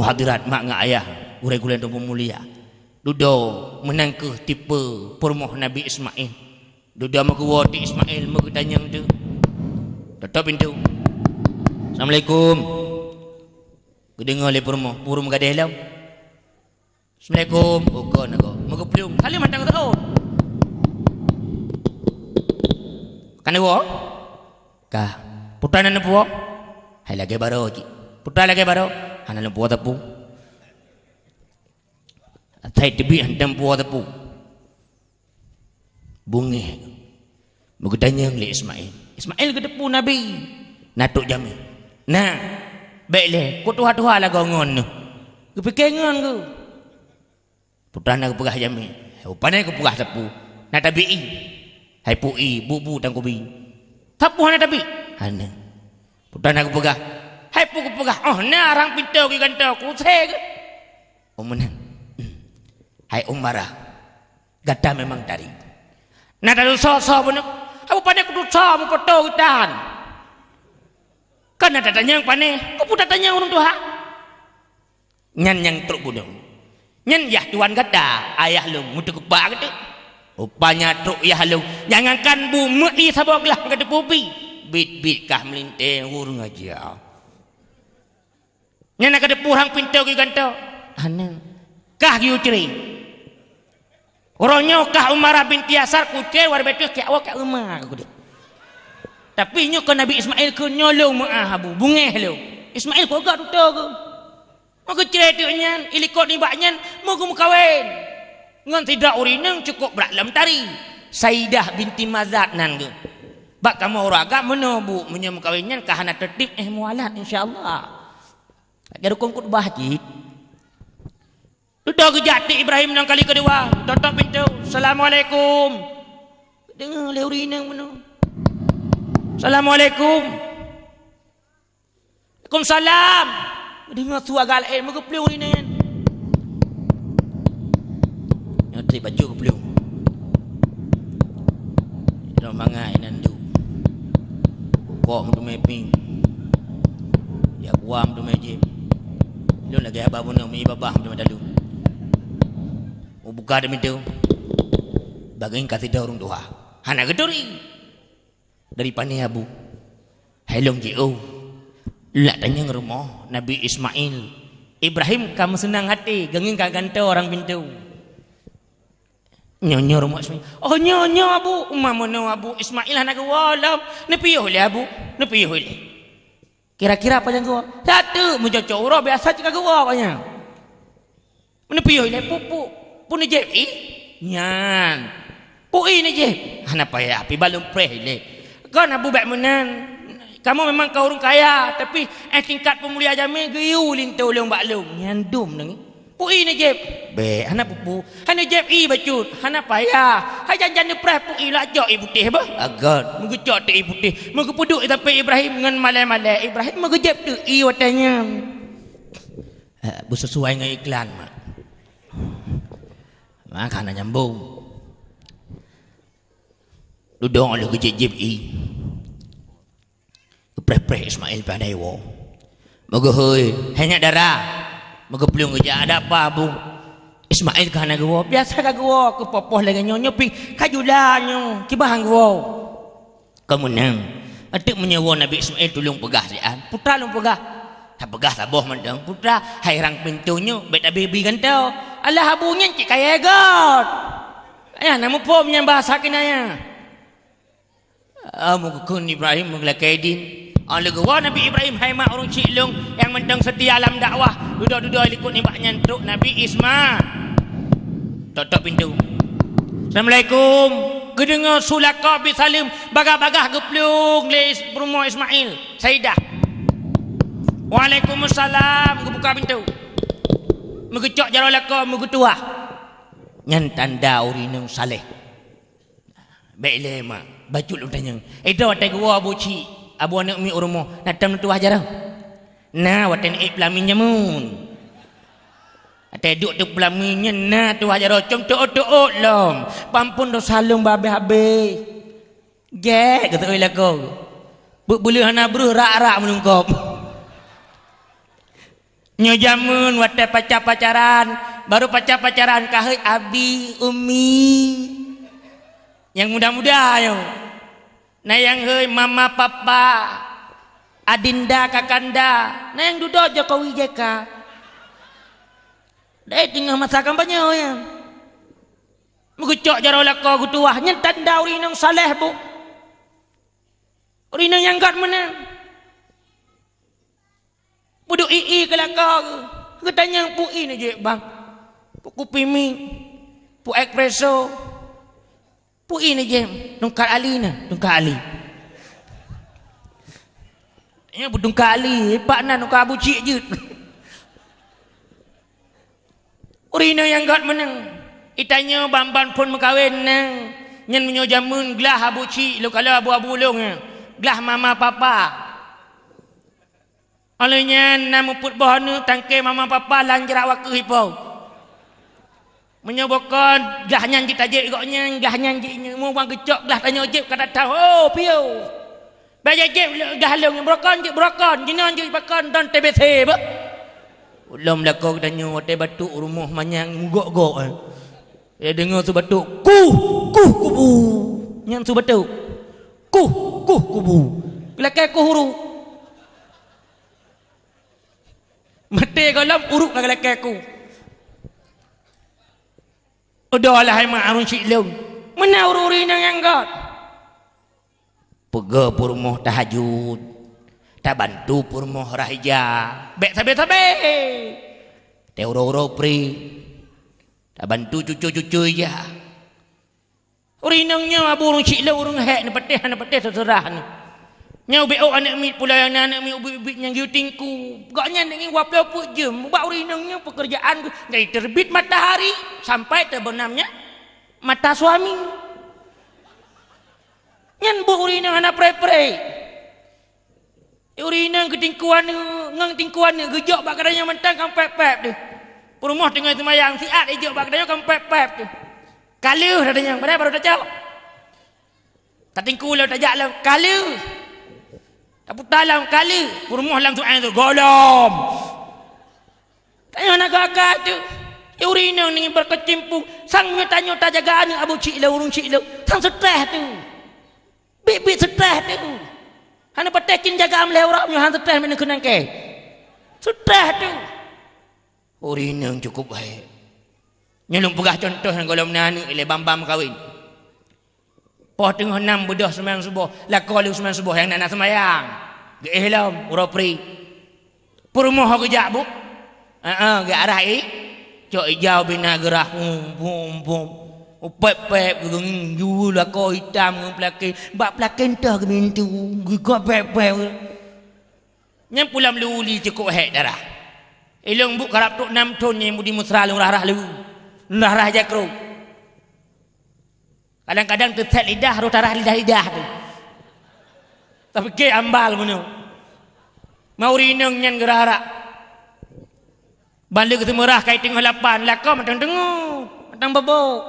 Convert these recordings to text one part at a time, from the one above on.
Hadirin hadirat mak ngak ayah uregulan tu mulia. Dudo menangke tipe permoh Nabi Ismail. Dudo maku wati Ismail maku tanyang tu. Tetap pintu. Assalamualaikum. Kedengar le permoh, purum gadai helau. Assalamualaikum. Buka oh, nak. Maku pulung. Halim matang tu. Oh. Kan dewa? Ka. Putra nan puak. Hai lagi baro ki. Putra lagi baro. അന്നല്ല ബോധപ്പൂ അത്തായിട്ട് ബി അണ്ടം ബോധപ്പൂ ബുങ്ങി നമുക്ക് തന്നെ ഇസ്മായിൽ ഇസ്മായിൽ കിട്ടി പൂ നബി നട്ടു ജമി നാ ബേലേ കൊട്ടു ഹാട്ടു ഹാല കോങ്ങു വന്ന് ഇപ്പൊ കേങ്ങു പുട്ടാനക്ക് പുകാ ജമി ഒപ്പനക്ക് പുകാ തപ്പൂ നട്ട ബി ഹൈ പൂ ഈ പൂ പൂ തങ്കു ബി തപ്പു ഹാ നട്ട ബി അന്ന് പുട്ടാനക്ക് പുകാ Hai puku pegah. Oh, ni orang pintar ke ganda aku. Saya ke? Umana? Oh, Hai umara. Gada memang dari. Nak ada usaha-usaha pun. Aku pandai kudu usaha. Aku kata kita. Kan ada tanya yang pandai. Aku pun tanya orang tua. Nyan yang teruk bunuh. Nyan ya tuan gada. Ayah lu muda kebak gitu. upanya teruk ya lu. Jangankan bu mu'i sabar gelap. Gada pupi. Bit-bit kah melintir. Hurung ajar. Ni nak ada purang pintu ke kanto? Ana. Kah gi ucri. Ronyo kah umarah binti Asar kucer war betu ke awak ke Umar aku Tapi nyo ke Nabi Ismail ke nyolong Abu bungeh lo, Ismail kau gak tutu aku. Mau ke cerita nya ilikot ni baknya mau ke kawin. Ngan tidak urineng cukup beralam tari. Saidah binti Mazat nan ke. Bak kamu uraga menobu menyem kawinnya kahana tertib eh mualat insyaallah. Gerukun kut bahji. Duduk ke jati Ibrahim yang kali kedua. Tutup pintu. Assalamualaikum. Dengan Dengar leurina mana. Assalamualaikum. Waalaikumsalam. Dengar tu agak eh muka pelu ini. Nanti baju ke pelu. Dalam mangai nan tu. Kok ya, tu meping. Ya kuam tu mejim. Lon lagi apa pun mi babah macam dulu. Mau oh, buka demi tu. Bagain kasih dah orang tua. Hana gedori. Dari pani abu. Helong ji Lak tanya ngerumah Nabi Ismail. Ibrahim kamu senang hati, gengin ka ganto orang pintu. Nyonya rumah Ismail. Oh nyonya abu, umma mono abu Ismail anak walam. Nepi yo abu, nepi yo Kira-kira apa yang gua? Satu, mencocok urah biasa cik gua apanya. Mana piyo ini pupu? Pun ni jeki? Nyan. Pui ni je. Ah, kenapa ya? Api balung preh ini. Kau nak bubek menan. Kamu memang kau orang kaya. Tapi eh, tingkat pemulia jami, geyu lintu oleh mbak lu. Nyandum dengan Pui ni jeb. Be, hana pupu. Hana jeb i bacut. Hana payah. Hai janjan ni pres pui lah jok i putih apa? Agak. mugo jok tu i putih. mugo puduk tapi Ibrahim ngan malai-malai. Ibrahim mugo jeb tu i watanya. Uh, eh, bersesuai dengan iklan mak. Mak hana nyambung. Dudung oleh ke jeb i. Pres-pres Ismail pandai mugo Mungu hoi. Hanya darah. Maka pelung kerja ada apa bu? Ismail kah nak gua? Biasa kah gua? Ke popoh lagi nyonya pi? Kaju lah nyong. Kibah gua. Kamu neng. Atik menyewa Nabi Ismail tulung pegah dia. Putra lung pegah. Tak ha, pegah tak lah boh mandang putra. Hai rang pintunya. Bet abi bi gantau. Allah abunya cik kaya god. Ayah namu pom yang bahasa kena ya. Amu kun Ibrahim mengelakai din. Alagwa Nabi Ibrahim hai mak urung cilung yang mendeng setia alam dakwah. Duduk-duduk ikut nimbak nyentruk Nabi Isma. Tutup pintu. Assalamualaikum. Kedengar sulaka bi salim bagah-bagah geplung le rumah Ismail. Saidah. Waalaikumsalam. Buka pintu. Mengecok jarak laka mengutua. Yang tanda urin yang saleh. Baiklah, Mak. Bacut lu tanya. Itu, Tegu Abu Cik abu anak mi urmo natam tu hajar na waten ik plamin nyamun ate duk tu plamin nah tu hajar cum tu tu lom pampun tu salung babe habe ge kata oi lako bu bulu hana bru ra ra melungkop nyo jamun wate pacar pacaran baru pacar pacaran kahai abi umi yang muda-muda yo. Nayang hei mama papa Adinda kakanda Nayang duduk Jokowi JK Dari tinggal masa kampanye oh ya Mugucok jarak lah kau gutuah Nyentan dah orang saleh bu Orang yang gad mana Buduk ii ke lah kau Ketanya pu ii ni je bang Pu kupimi Pu ekpreso Pu ekpreso Puin na jem. ali kaali na. Nung kaali. Ya, budung kali. Hebat na. Nung kabu cik je. Urina yang kat menang. Itanya bamban pun mengkawin ni Nyen menyo jamun gelah abu cik. Lu kalau abu abu ulung. Eh, gelah mama papa. Olehnya namu put bohonu tangke mama papa lang waktu hipau menyebutkan gah nyanji tadi ikutnya gah nyanji ini mau bang kecok gah tanya ojek kata tahu oh piu bayar ojek gah lewung yang berokan ojek berokan jina ojek berokan dan TBC Belum ulam kau kita nyawa teh batuk rumah manyang gok gok eh. dia dengar su batuk ku ku kubu nyang su batuk ku ku kubu lakai ku huru mati kalam uruk lakai ku Udahlah hai mak arun cik lung. Mana ururi nang angkat? Pega purmoh tahajud. Tak bantu purmoh rahija. Bek sabe sabe. Te uro pri. Tak bantu cucu cucu ya. Urinangnya abu urung cik lung urung hek. Nampak teh, nampak teh, seserah ni. Nya ubi oh anak mit pula yang anak mit ubi ubi yang gitu tingku. Gaknya dengan wapla apa je. Mubak urinangnya pekerjaan dari terbit matahari sampai terbenamnya mata suami. Nyan bu urinang anak pre-pre. Urinang ke tingkuan ni, ngang tingkuan ni, gejok bak kadanya mentang kan pep tu. Perumah dengan itu mayang, siat gejok bak kadanya kan pep-pep tu. Kalih dadanya, padahal baru dah jauh. Tak tingkulah, tak jauh lah, tapi talam kali rumah dalam tu tu golom. Tanya nak gagah tu. Urina ni berkecimpung. Sang nyo tanyo ta jaga ani abu cik lo urung cik lo. Sang stres tu. Bibit stres tu. Hana patekin jaga am leh urang nyo han stres min kenan ke. Stres tu. Urina cukup baik. nyelung pegah contoh nang golom nani ile bambam kawin. Pas tengah enam bedah semayang subuh. Laka lu semayang subuh yang nak semayang. Gehlam, eh, urah peri. Permoh aku jak bu. Haa, uh gak arah eh. Cok hijau bina gerah. Pum, pum, pum. Upat pep ke geng jual kau hitam ke pelakai bab pelakai entah ke mintu gua pep pep nyam pulam luli cukup hek darah elong eh, buk karap tok 6 ton ni mudi musra lung rah rah lu rah rah jakro Kadang-kadang tetek lidah, harus tarah lidah-lidah tu. Tapi ke ambal punya. Mau rinung yang gerak-gerak. Bala kita merah kait tengah lapan. Lakau macam tengah. Macam bebok.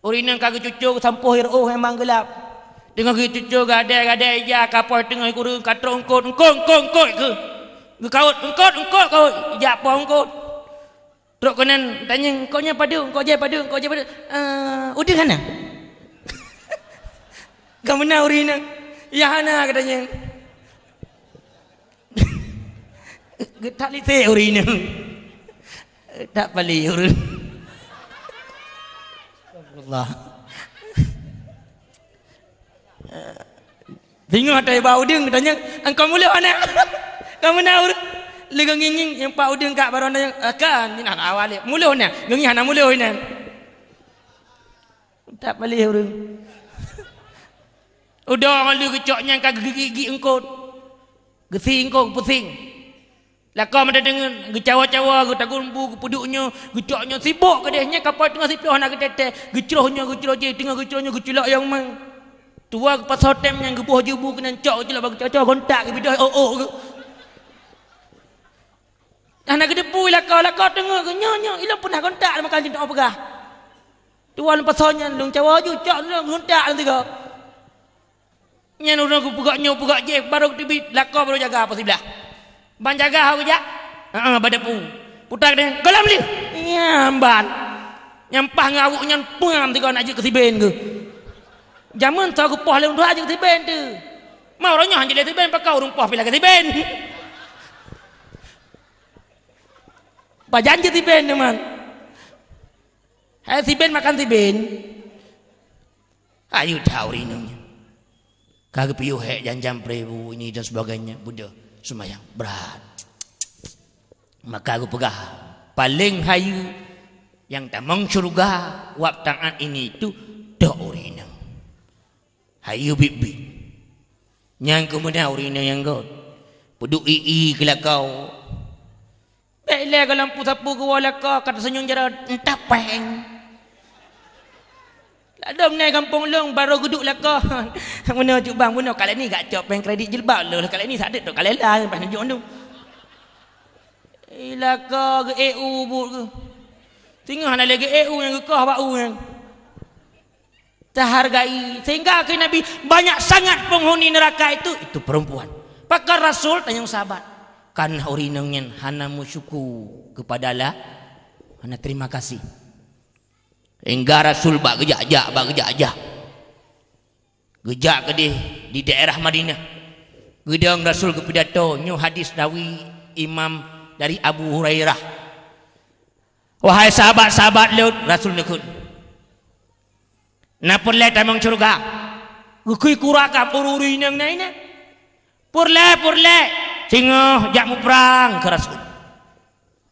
Orinan oh, kau cucu sampuh hir oh memang gelap. Dengan kau cucu gade-gade ya kapo tengah kurung katrong kon kong kau kong ke. Ngekaut engkot engkot kau ya pong kau. Teruk konan tanya kau ni apa pada kau je apa pada kau jaya pada uh, eh, udah kan kau mena urina ya hana katanya tak lite urina tak pali urina astagfirullah bingung eh, ada bau ding katanya engkau mulai anak kau mena urina legenging yang pak udin kak baru nak akan eh, ni nak awal mulu ni gengi hana mulu ni tak balik urung udah orang lu kecoknya kak gigi engkau gesi engkau pusing lah kau mada dengar gecawa-cawa ke takun bu ke puduknya gecoknya sibuk ke dehnya kapal tengah sipih nak ketete gecrohnya gecroh je tengah gecrohnya geculak yang mang tua ke pasal tem yang gebuh je kena cok je lah bagi cok-cok gontak ke bidah oh oh Anak kena pui lah kau lah kau tengok ke nyonya ilah pernah kontak makan cinta apa kah? Tuan pasalnya nung cawa ju cak nung kontak nanti kau. Nyen urang ku pugak nyu pugak je baru tibi lako baru jaga apa sibla. Ban jaga hau ja. Heeh uh-uh, badapu. Putak deh galam li. Nyamban. Nyampah ngawuk nyen pungam tiga nak je kesiben ke. Jaman tau ku pah le undua je kesiben tu. Mau ronyo hanje ke kesiben pakau urang pah pila kesiben. bajan je tiben emang eh tiben makan tiben Ayuh tahu rinunya kagak piuh hek jam prebu ini dan sebagainya buda yang berat maka aku pegah paling hayu yang tak surga wap tangan ini itu dok urina hayu bibi yang kemudian urina yang kau Puduk ii kelakau tak leh kalau lampu sapu ke wala ka kata senyum jera entah peng. Tak ada menaik kampung long baru guduk lah kau. Mana cuk bang, mana kalau ni gak cok peng kredit jilbab lo. Lah. Kalau ni sadet tu kalau lah sampai nunjuk tu. Ilah eh, kau ke EU eh, buat ke. Tengah nak lagi EU eh, yang ke kau bau yang. Terhargai. Sehingga ke Nabi banyak sangat penghuni neraka itu. Itu perempuan. Pakar Rasul tanya sahabat kan orinungnya hana musyuku kepada Allah hana terima kasih hingga Rasul bak gejak-gejak bak gejak-gejak gejak ke di di daerah Madinah gedang Rasul ke pidato nyu hadis dawi imam dari Abu Hurairah wahai sahabat-sahabat laut Rasul nekun na perle tamang curga ukui kurakah pururinung naina perle perle singoh jak mu perang ke rasul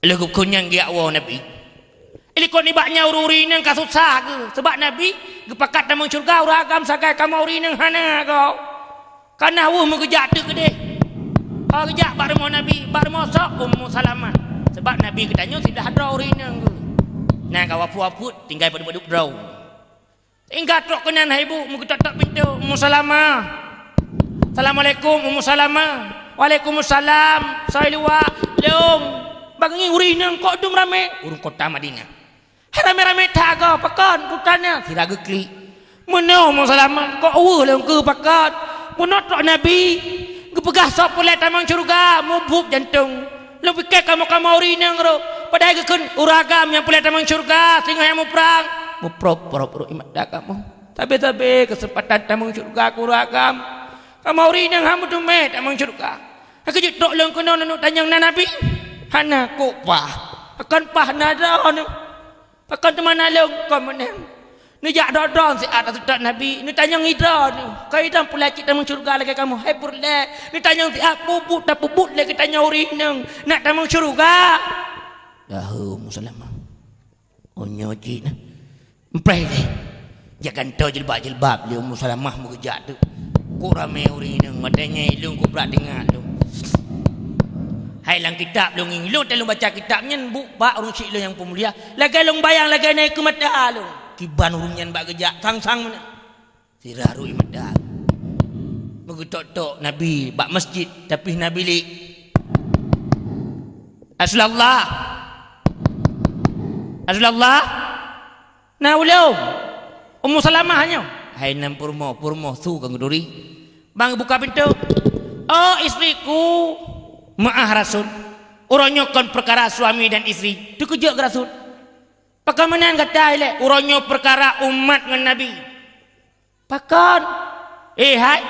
lego lah kunyang gi awo nabi ini lah kau ni baknya ururi neng kasut sage sebab nabi gepakat nama surga uragam sakai kamu ururi neng hana kau karena wu mu kejak tu gede kau kejak bar mu nabi bar mu sok ummu salamah sebab nabi ketanya sudah ada ururi neng nah kau apu apu tinggal pada pada drau. tinggal tu kenan ibu mu kejak tak pintu ummu salamah Assalamualaikum ummu salamah Waalaikumsalam. Saya luar. Leung. Bagi urin yang kau dum rame. Urung kota Madinah. Hai rame rame tak kau. Pakan kutanya. Tidak gekli. Menuh masalah. Kau lah awal yang kau pakan. Menuh Nabi. Kau pegah sop tamang taman syurga. Mubub jantung. Lu fikir kamu kamu urin yang kau. Padahal kekun uragam yang pula tamang syurga. Sehingga yang muprang. perang. Muprop, prop, imat dah kamu. Tapi tapi kesempatan tamang syurga kuragam. Kamu urin yang kamu tumit taman syurga. Aku jadi dok lang kena nak tanya dengan Nabi. Hana ku pah. Akan pah nadah ni. Akan teman nalung kau menem. Ni jak dadah si atas tak Nabi. Ni tanya ngida ni. Kau pun lagi cita mencurga lagi kamu. Hai le Ni tanya si atas bubut tak bubut lagi tanya orang yang Nak tanya mencurga. Dah hum salamah. Onyo jin. Mpreh ni. Jak gantau jilbab-jilbab. Dia umur salamah muka jatuh. Kurang meh orang ni. ilung kubrak dengar tu. Hai lang kitab lu ngin lu telu baca kitab nyen bu ba urung syi lu yang pemulia. Lagai lu bayang lagai naik ke mata lu. Kiban urung nyen ba geja sang sang mana. Sirah ru imada. Mugo tok nabi ba masjid tapi nabi lik. Asallallah. Asallallah. Na ulau. Ummu Salamah hanya. Hai nan purmo purmo su kang duri. Bang buka pintu. Oh isteriku Maah Rasul. Orang nyokon perkara suami dan isteri. Dikujuk ke Rasul. Pakar mana yang kata ini? Orang nyokon perkara umat dengan Nabi. Pakar. Eh hai.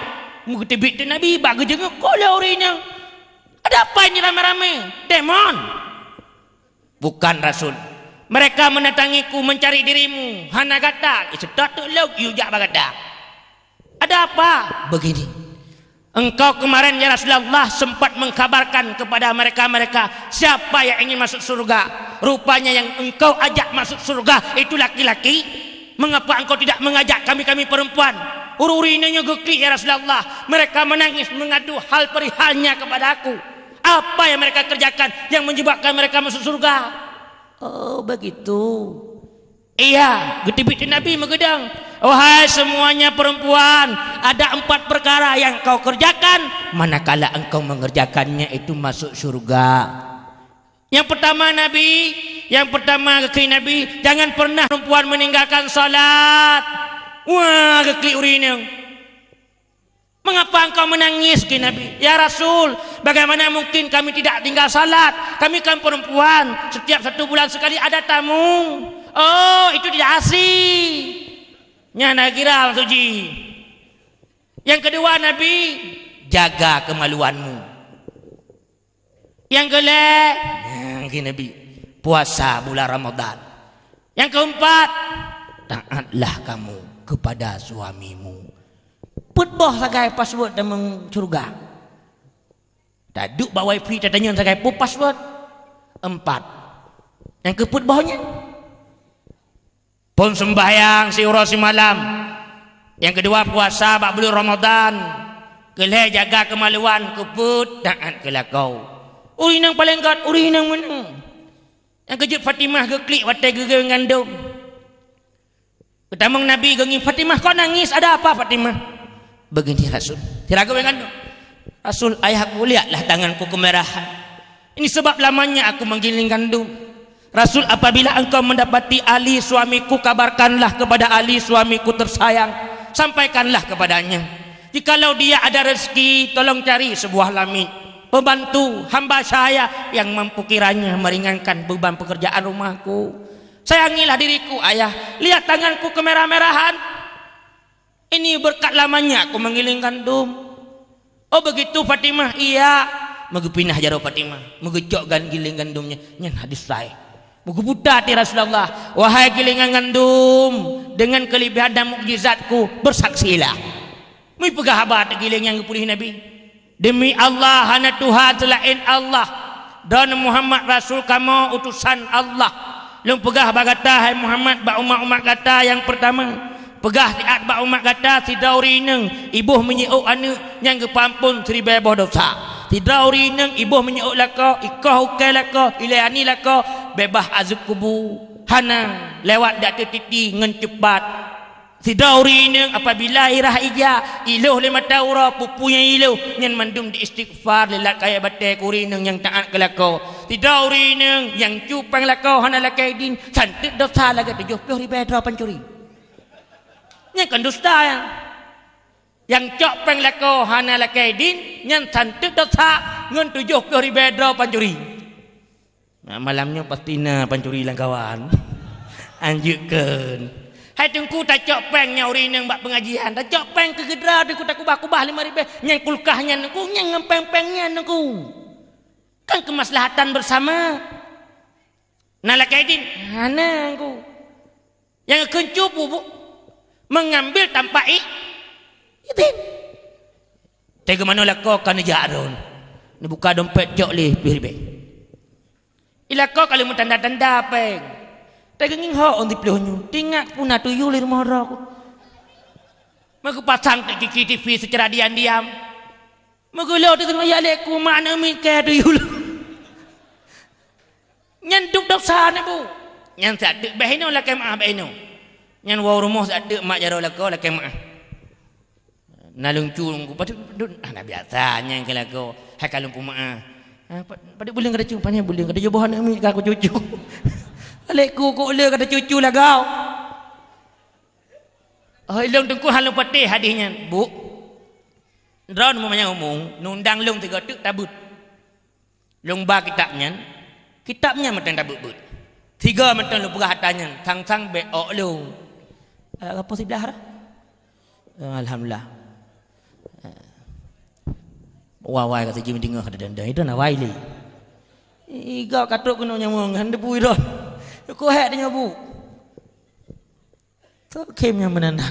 Mungkin tibik tu Nabi. Bagi jenguk. Kau lah orangnya. Ada apa ini ramai-ramai? Demon. Bukan Rasul. Mereka menatangiku mencari dirimu. Hana kata. Eh tu lah. Yujak bagata. Ada apa? Begini. Engkau kemarin ya Rasulullah sempat mengkabarkan kepada mereka-mereka siapa yang ingin masuk surga. Rupanya yang engkau ajak masuk surga itu laki-laki. Mengapa engkau tidak mengajak kami-kami perempuan? Ururinanya gekli ya Rasulullah. Mereka menangis mengadu hal perihalnya kepada aku. Apa yang mereka kerjakan yang menyebabkan mereka masuk surga? Oh begitu. Iya, getibitin Nabi megedang. Wahai semuanya perempuan, ada empat perkara yang kau kerjakan, manakala engkau mengerjakannya itu masuk surga. Yang pertama Nabi, yang pertama kaki Nabi, jangan pernah perempuan meninggalkan salat. Wah, kaki urinnya. Mengapa engkau menangis ke Nabi? Ya Rasul, bagaimana mungkin kami tidak tinggal salat? Kami kan perempuan, setiap satu bulan sekali ada tamu. Oh, itu tidak asyik. Nyana kira suci. Yang kedua Nabi jaga kemaluanmu. Yang kedua yang Nabi puasa bulan Ramadan. Yang keempat taatlah kamu kepada suamimu. Putbah sebagai password dan mencurga. Taduk bawa wifi tanya sebagai password. Empat. Yang keput pun sembahyang si urus malam yang kedua puasa bak bulu Ramadan kelih jaga kemaluan keput taat kelakau uri nang paling kat uri nang mana yang kejut Fatimah ke klik watai gerai mengandung Ketamang Nabi gengi Fatimah kau nangis ada apa Fatimah begini Rasul tidak kau mengandung Rasul ayah aku lihatlah tanganku kemerahan ini sebab lamanya aku menggiling gandum Rasul apabila engkau mendapati Ali suamiku kabarkanlah kepada Ali suamiku tersayang sampaikanlah kepadanya jikalau dia ada rezeki tolong cari sebuah lami pembantu hamba saya yang mampu kiranya meringankan beban pekerjaan rumahku sayangilah diriku ayah lihat tanganku kemerah-merahan ini berkat lamanya aku mengilingkan dum oh begitu Fatimah iya Mengepinah pinah Fatimah, mugi cok gan giling gandumnya, nyen hadis saya. Mugubuta hati Rasulullah Wahai kelingan gandum Dengan kelebihan dan mukjizatku Bersaksilah Mui pegah habat kelingan yang dipulih Nabi Demi Allah Hana Tuhan telah in Allah Dan Muhammad Rasul kamu utusan Allah Lu pegah bagata Hai Muhammad Ba umat-umat kata yang pertama Pegah tiat ba umat kata Si daurineng Ibu menyiuk anak Yang kepampun seribu bodoh sah tidak ori nang ibu menyuk laka ikah ukai laka ilai ani laka bebah azuk kubu hana lewat dak tu titi ngen cepat tidak ori nang apabila irah ija iluh mata taura pupu yang iluh nyen mandum di istighfar lelak kaya bate kuri nang yang taat ke laka tidak ori nang yang cupang laka hana lakai din cantik dosa laga tujuh puluh ribu pencuri Nyen kan dusta yang yang cok peng leko hana leke din nyan santut dosa ngun tujuh ke ribedra pancuri nah, malamnya pasti na pancuri lang kawan anjukkan hai tungku tak cok peng nyauri nang bak pengajian tak cok peng ke gedra tungku tak kubah kubah lima ribet nyan kulkah nyan nangku nyan ngempeng peng nyan nangku kan kemaslahatan bersama nah leke din hana nangku yang kencupu mengambil tanpa ik Ipin. Tega mana lah kau kena jarun. Ni buka dompet jok leh. Biribik. Ila kau kalau mu tanda-tanda apa yang. Tega ngin hok on dipilih hunyu. Tengah puna tuyul di rumah roh. Mereka pasang ke kiki TV secara diam-diam. Mereka lho di tengah yalik ku mana mikir tuyul. Nyantuk dosa ni bu. Nyantuk dosa ni bu. nyentuk. dosa ni bu. Nyantuk dosa ni bu. Nyantuk dosa ni bu. Nyantuk dosa ni bu. Nyantuk dosa ni bu. Nyantuk dosa ni bu nalung cung ku patu ana ah, biasanya yang kelaku hak kalung ku maah ah. pada boleh kada cung panya boleh kada jubah nak ka ku cucu alek ku ku ole kada cucu lah kau oh ilang tungku halung patih hadihnya bu ron mo manyang umung nundang lung tiga tu tabut lung ba kitabnya kitabnya matang tabut but tiga matang lu berhatanya sang-sang be'ok lung eh, apa sih dah eh, Alhamdulillah Wawai kata jimat dengar ada denda itu nak wali. li. Iga katuk kena nyamung hande bui ro. Ko hak dia nyabu. Tu kem yang menandang.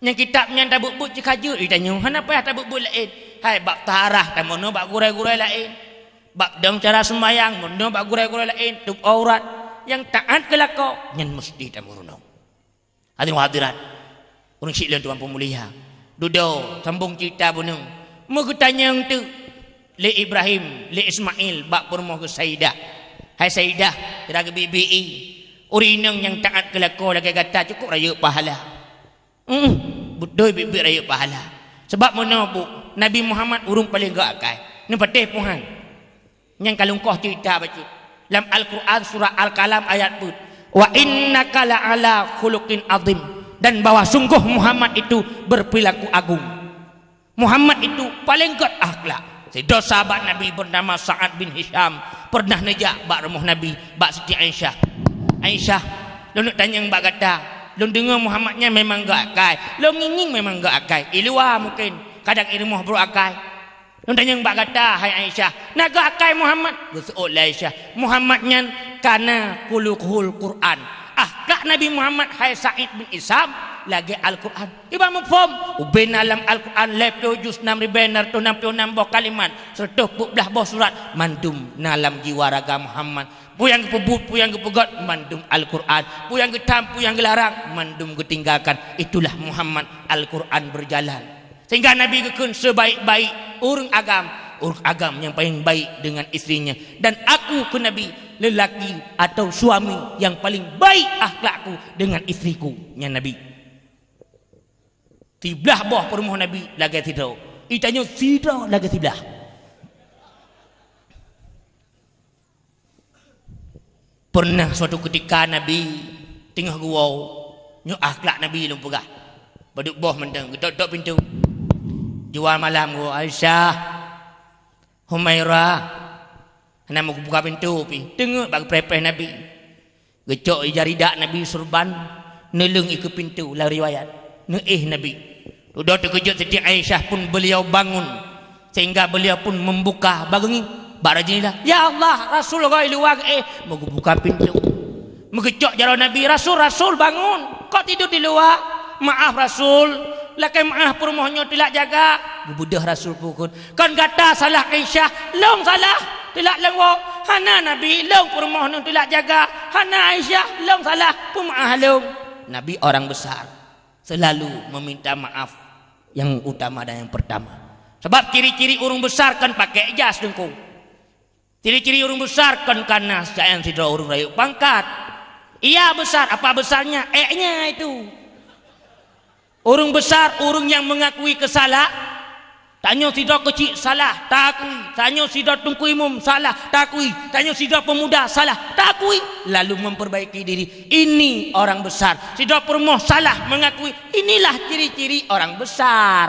Yang kita yang tabuk buk cik haju ditanya, "Kenapa ya tabuk buk buk lain?" Hai bab tarah tamo no bab gurai-gurai lain. Bab dong cara sembahyang mun no bab gurai-gurai lain, tuk aurat yang taat ke lakau nyen mesti tamo runo. Hadirin hadirat, urang sik lan tuan pemulia. Ha. Duduk sambung cerita bunuh. Mugu tanya tu Le Ibrahim, Le Ismail, bak permoh ke Saidah. Hai Saidah, kira ke BBI. E. Urinang yang taat kelako lagi kata cukup raya pahala. Hmm, budoi bibir raya pahala. Sebab mana bu? Nabi Muhammad urung paling gak akai. Ni patih puhan. Yang kalungkoh cerita baca. Dalam Al-Quran surah Al-Kalam ayat put. Wa innaka la'ala khuluqin azim dan bahwa sungguh Muhammad itu berperilaku agung. Muhammad itu paling kuat akhlak. Dosa sahabat Nabi bernama Sa'ad bin Hisham pernah neja bak rumah Nabi, bak Siti Aisyah. Aisyah, lu tanya yang bak kata, lu dengar Muhammadnya memang gak akai. Lu nginging memang gak akai. Ilwa mungkin kadang ilmu bro akai. Lu tanya yang bak kata, hai Aisyah, nak naga akai Muhammad. Gusul Aisyah, Muhammadnya karena kulukul Quran. Nabi Muhammad hai Sa'id bin Isab lagi Al-Quran. Iba mufum. Ubin alam Al-Quran lepio juz enam ribener tu enam puluh enam buah kalimat. Sertuh buk belah buah surat. Mandum nalam jiwa raga Muhammad. Puyang ke pebut, puyang ke pegot. Mandum Al-Quran. Puyang ke tam, puyang ke larang. Mandum ke tinggalkan. Itulah Muhammad Al-Quran berjalan. Sehingga Nabi kekun sebaik-baik urung agam. Urung agam yang paling baik dengan istrinya. Dan aku ke Nabi lelaki atau suami yang paling baik akhlakku dengan istriku, yang Nabi tiblah bawah rumah Nabi lagi tidak. itanya tidur lagi tiblah pernah suatu ketika Nabi tengah gua nyu akhlak Nabi lu pegah baduk bawah mendeng dok dok pintu jual malam gua Aisyah Humairah Anak mau buka pintu pi. Tengok bagi prepeh Nabi. Gecok jari dak Nabi surban. Nelung ikut pintu lah riwayat. Nuih Nabi. Sudah terkejut setiap Aisyah pun beliau bangun. Sehingga beliau pun membuka bagi Bara jinilah. Ya Allah Rasul gailu wang eh. Mau buka pintu. mau Mengecok jari Nabi. Rasul Rasul bangun. Kok tidur di luar? Maaf Rasul. Lakai maah perumahnya tidak jaga. Budah Rasul pun. Kan kata salah Aisyah. Long salah. Tidak lengwok. Hana Nabi. Long perumahnya tidak jaga. Hana Aisyah. Long salah. Pumaah long. Nabi orang besar. Selalu meminta maaf. Yang utama dan yang pertama. Sebab ciri-ciri urung besar kan pakai jas dengkung. Ciri-ciri urung besar kan karena sayang sidra urung rayu pangkat. Ia besar. Apa besarnya? E-nya itu. Orang besar, orang yang mengakui kesalahan. Tanya si dok kecil, salah, tak akui. Tanya si dok tungku imum, salah, tak akui. Tanya si dok pemuda, salah, tak akui. Lalu memperbaiki diri. Ini orang besar. Si dok permoh, salah, mengakui. Inilah ciri-ciri orang besar.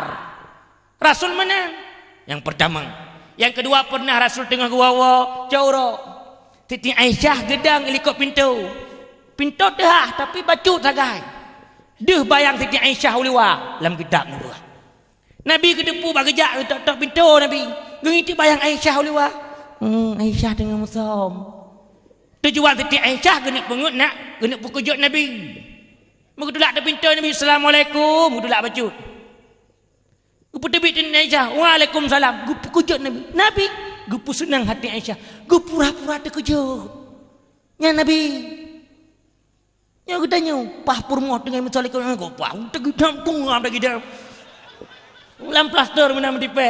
Rasul mana? Yang pertama. Yang kedua pernah Rasul tengah gua-gua, cawro. Titi Aisyah gedang ikut pintu. Pintu dah, tapi bacut sagai. Duh bayang Siti Aisyah uliwa Lam gedap ni Nabi kedepu buat kejap ke tak tak pintu Nabi Gengiti bayang Aisyah uliwa Hmm Aisyah dengan musam Tujuan Siti Aisyah genik pengut nak Genik pukujuk Nabi Mereka tulak di pintu Nabi Assalamualaikum Mereka tulak baju Gupu tebit Siti Aisyah Waalaikumsalam Gupu kujuk Nabi Nabi Gupu senang hati Aisyah Gupu pura-pura terkejut Nya Nabi Ya aku tanya, pah purmo dengan mencolek kau engkau pah, udah gidam kung, udah gidam. Ulam plaster mana mesti pe?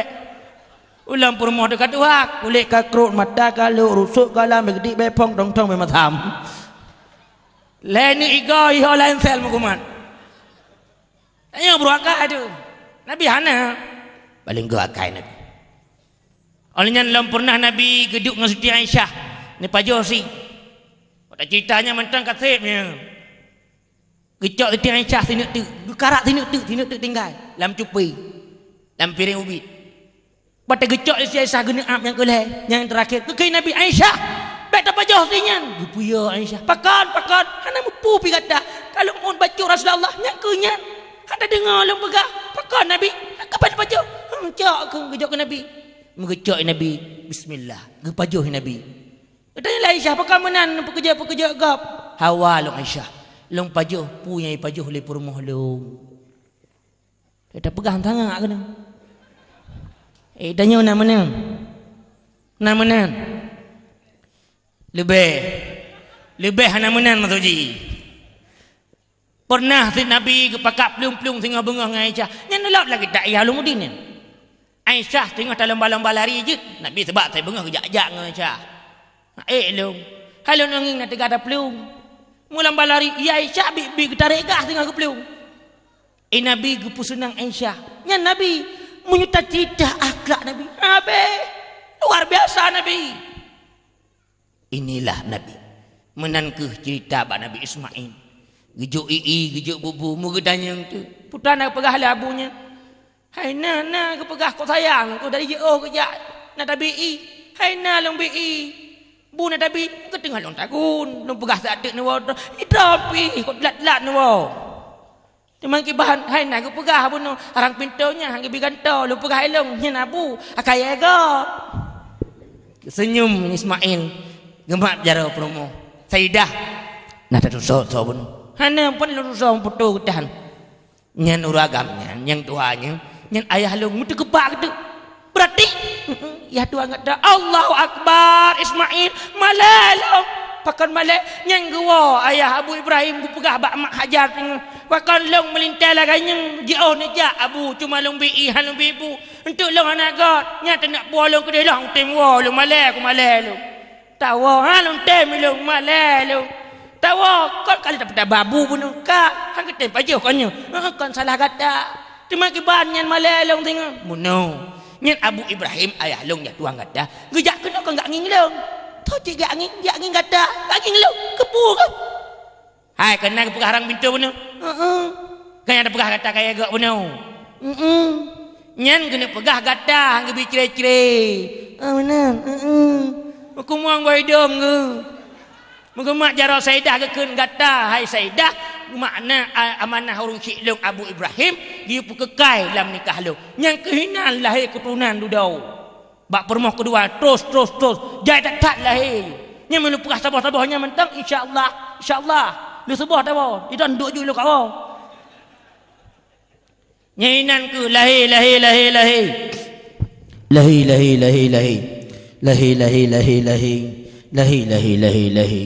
Ulam purmo dekat tuhak, kulit kakrut mata kalu rusuk kalam begitu pe pong dong tong bermatam. Lain ika iho lain sel mukuman. Tanya berapa itu? Nabi Hana, paling gua kain nabi. Olehnya belum pernah nabi geduk dengan Siti Aisyah. Ni pajosi. Ada ceritanya mentang katipnya. Kecok tu tirincah sini tu. Dukarak sini tu. Sini tu tinggal. Lam cupi. Lam piring ubi. Bata kecok si Aisyah guna ab yang kelih. Yang terakhir. Kekai Nabi Aisyah. Baik tak pajah sini. Dupu ya Aisyah. Pakat, pakat. Hana mupu pi kata. Kalau mohon baca Rasulullah. Yang kenya. Hana dengar lom pegah. Pakat Nabi. Kapan baca? Hmm, cok ke. Kecok ke Nabi. Mengecok Nabi. Bismillah. Kepajuh Nabi. Tanya lah Aisyah. Pakat menan pekerja-pekerja gap. Hawa lom Aisyah. Long pajuh pu yang pajuh le purmuh lu. Kita pegang tangan kena. Eh tanya nama mana? Nama mana? Lebih. Lebih nama mana ji. Pernah si Nabi pakak plung-plung tengah bengah dengan Aisyah. Yang nolak lagi tak ayah lumudin ni. Aisyah tengah tak lomba-lomba lari je. Nabi sebab saya bunga kejak-jak dengan Aisyah. Eh lu. Kalau nangis nak tegak ada plung. Mula balari ya Aisyah bi bi tarik gas dengan ke beliau. Eh Nabi ke pusunang Aisyah. Nya Nabi menyuta tidak akhlak Nabi. Abe luar biasa Nabi. Inilah Nabi. Menankah cerita bak Nabi Ismail. Gejuk ii, gejuk bubu, muka tanya tu. Putra nak pegah labunya. Lah Hai na na kepegah kau sayang. Kau dari je oh kejap. Nak tabi'i. Hai na lombi'i. Bu tapi, dabi, tengah long tagun, long pegah dek ni wau. Idapi, eh, kau lat-lat ni wau. Teman ki bahan hai nak ku pegah bu no, arang pintunya, hang ki biganto, lu pegah elong nya na akai ego. Senyum Ismail, gemak jaro promo. Saidah. Nah tu so so bu. Hana pun lu so putu tahan. Nya nuragam nya, nyang tuanya, nya ayah lu mutu kepak tu berarti ya tu angkat dah Allahu akbar Ismail malalum pakan malek nyenggua ayah Abu Ibrahim gupegah bak mak hajar ting pakan long melintai lah kanyang jauh oh, ni jak Abu cuma long bi'i halong bi'ibu untuk long anak god nyata nak buah long kedai long temwa long malek ku malek lu tawa ha, long tem long malek lu tawa kau kali tak pedah babu pun kak hang ketem pajuh kanyang ha, kan salah kata cuma kibar nyan malek long tinggal munuh Ngin Abu Ibrahim ayah long ya tuang ada. Gejak kena kau enggak nginglong. Tu tiga angin, dia angin kata, angin lu kebu ke? Hai kena ke pegah pintu bunuh. Heeh. Kayak ada pegah kata kaya gak bunuh. Heeh. Nyen kena pegah kata, hang bicire-cire. Ah benar. Heeh. Aku muang bai dong ke. Mengemak jarak Saidah ke kun kata, hai Saidah, makna amanah orang Cik Long Abu Ibrahim dia pun kekai dalam nikah lo. Yang kehinaan lahir keturunan tu dau. Bak permoh kedua terus terus terus jadi tak tak lahir. Yang menepukah sabah-sabahnya mentang insya-Allah insya-Allah lu sebuah tau. Itu nduk ju lu kau. Nyainan ke lahir lahir lahir lahir. Lahir lahir lahir lahir. Lahir lahir lahir lahir. Lahir lahir lahir lahir.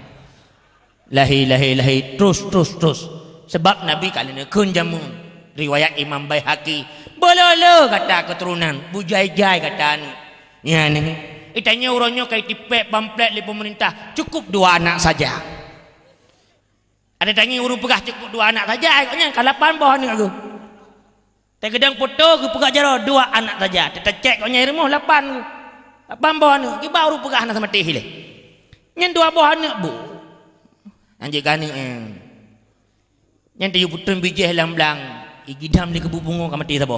lahi lahi lahi terus terus terus sebab nabi kali ni kun jamu riwayat imam baihaqi bololo kata keturunan bujai-jai kata ni ya ni itanya uronyo kai tipek pamplet di pemerintah cukup dua anak saja ada tangi urang pegah cukup dua anak saja ikutnya kalapan bawah ni aku tak gedang foto ke pegah jaro dua anak saja tetecek kau nyai rumah lapan aku lapan bawah ni ki baru pegah anak sama tehile nyen dua bawah anak bu Nanti kani eh. Nanti you putun biji helang belang. Iki dam ni kebubungu kamu mati sabo.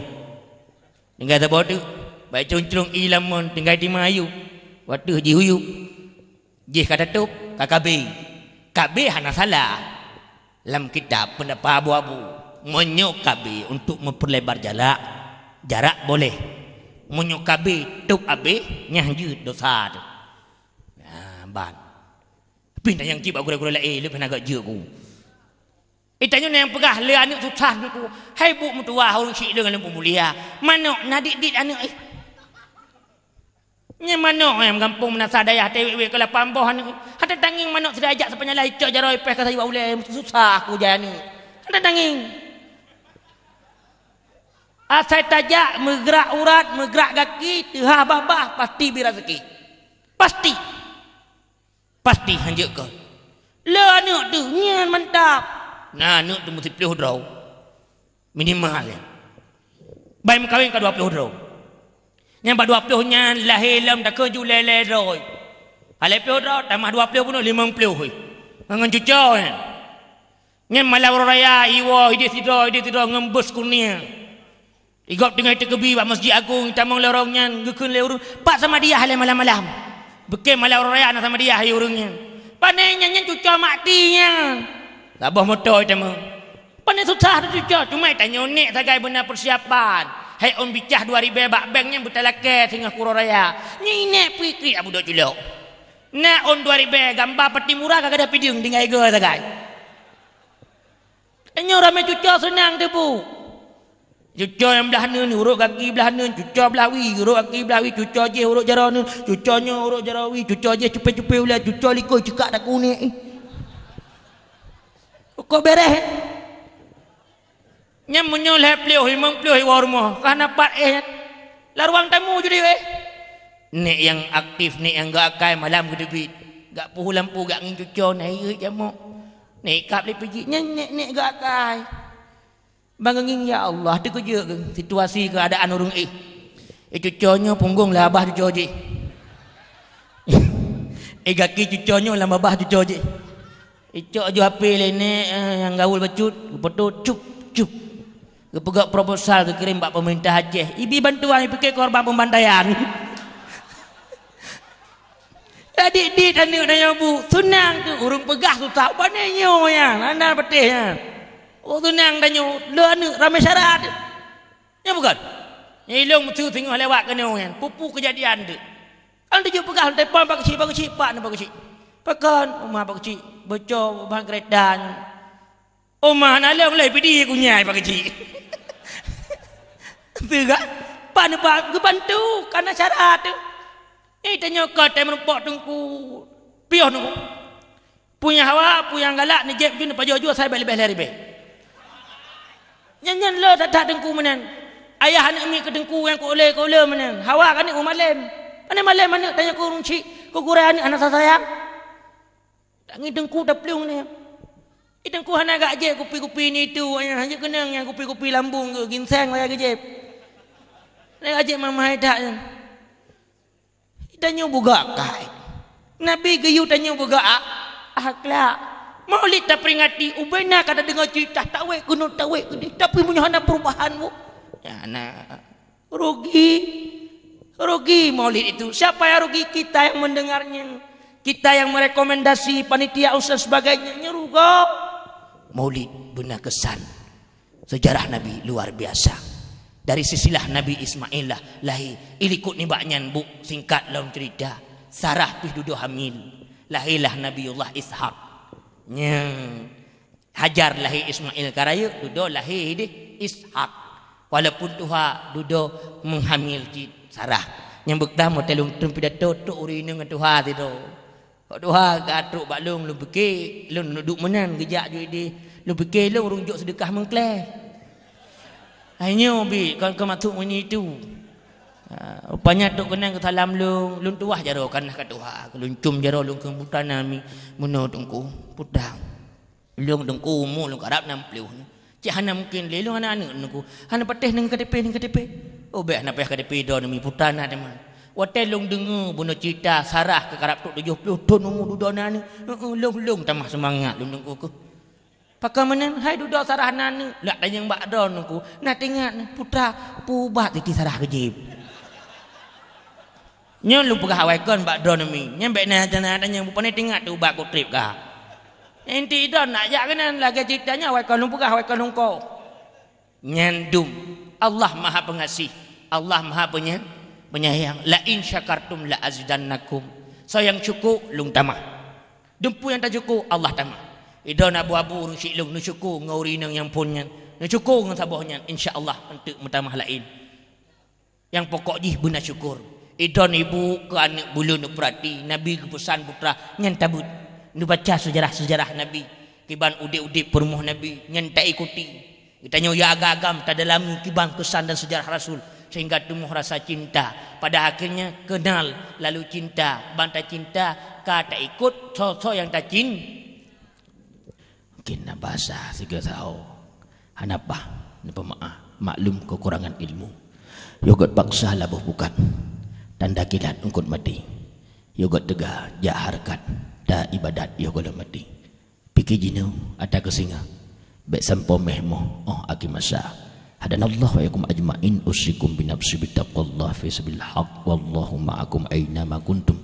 Tinggal sabo tu. Baik cung ilam mon tinggal di mayu, Waktu haji huyu. Jih kata tu. Kakabe. Kabe hana salah. Lam kita pendapat abu-abu. Menyuk kabe untuk memperlebar jarak. Jarak boleh. Menyuk kabe tu abe. Nyahju dosa tu. Ya, ban. Pin yang ki bagu gula-gula lah. eh lu pernah gak je ku. Itanya eh, yang pegah le anak susah ni ku. Hai bu mutuah, haul si dengan lu mulia. Mano nadik dik anak eh. Nya mano yang eh, kampung menasa daya hati wek-wek ke lapan boh anak. Hata tanging mano sudah ajak sepanjang lah hicok jarai peh kasai wak ulai. Susah aku jaya ni. Hata tanging. Asai tajak megerak urat, megerak kaki, tihah babah pasti birazeki. Pasti. Pasti. Pasti hanjak kau. Le lah, anak tu nyen mantap. Nah anak tu mesti pilih hudrau. Minimal ya. Baik mengkawin ke dua puluh hudrau. Yang berdua puluh nyen lahir lam tak keju lele roy. Alai pilih hudrau tambah dua puluh pun lima puluh. Dengan cucu ya. Eh. Yang malam raya iwa hidup tidur hidup tidur ngembus kurnia. Ikut tengah itu kebi, masjid agung, tamang lorongnya, gukun leurun, pak sama dia halam malam-malam. Bekem malah orang raya anak sama dia hari orangnya. Panen nyanyi cucu matinya. Tak Labuh motor itu mah. Panen susah tu cucu. Cuma itu tanya unik sebagai benda persiapan. Hai om bicah dua ribu bak banknya buta laki tengah kura raya. Nyanyi pikir abu lah dok culok. Nak on dua ribu gambar peti murah kagak ada pidung dengan ego sebagai. Tanya ramai cucu senang tu bu. Cucu yang belah ni, ni urut kaki belah ni, cucu belah wi, urut kaki belah wi, cucu je urut jarau ni, cucu ni urut jarau wi, cucu je cepat-cepat boleh, cucu likoi cekak tak kunik. Eh. Kau bereh. Nya menyul hai peluh, imam peluh, hai warma. Kau nampak eh, lah ruang tamu je dia eh. Nek yang aktif, nek yang gak akai malam ke debit. Gak puhu lampu, gak ngin cucu, naik ke jamuk. Nek kap lepijik, nek gak akai. gak akai. Bangangin ya Allah tu kerja ke situasi keadaan urung eh. Eh cucunya punggung labah abah cucu je. eh kaki cucunya lah abah cucu je. Eh cok je api lenek eh, yang gaul becut. Betul cup cup. Dia proposal tu kirim buat pemerintah je, Ibi bantuan ni fikir korban pembantaian. Adik-adik tanya-tanya bu. Senang tu. Urung pegah tu tak. Banyak nyonya. Nandar petih. Nandar ha? Waktu nang tanya, le lah, anu ramai syarat. Ya bukan. Ni ilung tu tengok lewat kena kan. Pupu kejadian tu. Kalau dia jumpa kan telefon pak cik, pak cik, pak nak pak cik. Pakan rumah pak cik, bocor rumah kereta. Rumah nak leh boleh pergi aku nyai pak cik. Tu kan. Pak nak pak ke bantu karena syarat Ini ya, Ni tanya kau tak menumpuk tungku. Pioh tungku. Punya hawa, punya galak ni jep tu ni pajak jual saya balik-balik lari-balik. Nyanyan lo tak tak dengku menen Ayah anak mi kedengku yang ku oleh ku oleh menen, Hawa kan ni umalem. Mana malem mana tanya ku runci. Ku gurai anak anak saya. Tangi dengku tak pelung ni. Idengku eh, hana gak je kopi kopi ni tu. Ayah hanya kenang yang kopi kopi lambung ke ginseng lah gak je. Nak ajak mama hai tak. Tanya buka kai. Nabi geyu tanya buka. Ah, ah Maulid tak peringati Ubena kada dengar cerita Tawek gunung Tawek gede Tapi punya hana perubahan bu. Ya nak Rugi Rugi maulid itu Siapa yang rugi kita yang mendengarnya Kita yang merekomendasi panitia usaha sebagainya Nyeruga Maulid benar kesan Sejarah Nabi luar biasa Dari sisilah Nabi Ismail lah lahi ilikut ni baknyan bu Singkat laun cerita Sarah pih duduk hamil lahilah Nabiullah Ishaq nya hajar lahir Ismail Karayu duduk lahir di Ishak walaupun tuha duduk menghamil di Sarah Yang bekdah mo telung tun pidato tu urine dengan tuha tido ko tuha gatu balung lu beki lu duduk menan gejak jo di lu beki lu rungjuk sedekah mengkle hanyo bi kon kematu muni tu rupanya ah, tu kena ke salam lu lun tuah jaro kan nak tuha keluncum jaro lun ke putan ami muno tungku putang lu tungku mu lun karap nam pleu ci hanam kin le lun anak nungku han patih nang kadepe nang kadepe obeh nak oh, payah kadepe do nami putan ada lah man Wate lung dengu bunuh cita sarah ke karap tok 70 ton umur duda nani. lu lu tamah semangat lu nungku ku. Pakai mana? Hai duda sarah nani. Lak tanya bak do nungku. Nak tengah putra pubat titi sarah kejip. Nya lupa pegah awak kon bak don mi. Nya bek nah tanah adanya rupane tingat tu bak ku trip ka. Enti don nak jaga kenan lagi ceritanya awak lupa lu pegah awak kon ko. Nyandum. Allah Maha Pengasih. Allah Maha punya penyayang. La in syakartum la nakum. So yang cukup lung tamah. Dempu yang tak cukup Allah tamah. Idon abu-abu nu syilung nu cukup ngauri ngaurinang yang punnya. Nu cukup ngasabohnya Allah untuk mutamah lain. Yang pokok jih benar syukur. Idon ibu ke anak bulu nu perhati Nabi pesan putra nyen tabut nu baca sejarah sejarah Nabi kiban udik udik permuh Nabi nyen tak ikuti kita nyoya agam agam tak dalam kiban kesan dan sejarah Rasul sehingga tumbuh rasa cinta pada akhirnya kenal lalu cinta banta cinta kata ikut so so yang tak cint mungkin kena bahasa tiga tahu hanapah nu pemaah maklum kekurangan ilmu yogurt bangsa labuh bukan Tanda kilat ungkut mati. Ya got tegah, jak harkat. Da ibadat, ya gula mati. Pikir jinu, atas kesinga. Bek sampo mehmo, oh aki masa. Allah wa yakum ajma'in usikum binafsi bitaqallah fi sabil haq. Wallahu ma'akum aina kuntum.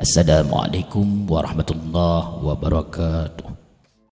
Assalamualaikum warahmatullahi wabarakatuh.